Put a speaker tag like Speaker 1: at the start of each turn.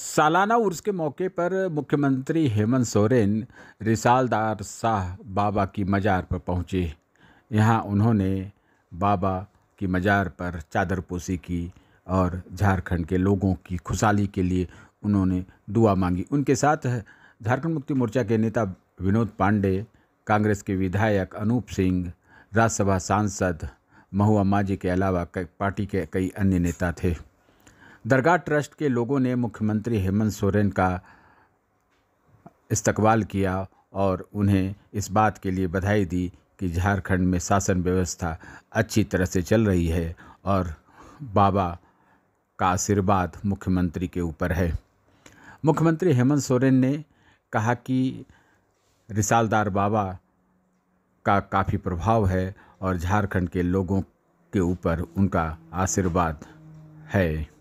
Speaker 1: सालाना उर्स के मौके पर मुख्यमंत्री हेमंत सोरेन रिसालदार शाह बाबा की मज़ार पर पहुँचे यहाँ उन्होंने बाबा की मज़ार पर चादरपोशी की और झारखंड के लोगों की खुशहाली के लिए उन्होंने दुआ मांगी उनके साथ झारखंड मुक्ति मोर्चा के नेता विनोद पांडे कांग्रेस के विधायक अनूप सिंह राज्यसभा सांसद महुआ माझी के अलावा पार्टी के कई अन्य नेता थे दरगाह ट्रस्ट के लोगों ने मुख्यमंत्री हेमंत सोरेन का इस्तकबाल किया और उन्हें इस बात के लिए बधाई दी कि झारखंड में शासन व्यवस्था अच्छी तरह से चल रही है और बाबा का आशीर्वाद मुख्यमंत्री के ऊपर है मुख्यमंत्री हेमंत सोरेन ने कहा कि रिसालदार बाबा का काफ़ी प्रभाव है और झारखंड के लोगों के ऊपर उनका आशीर्वाद है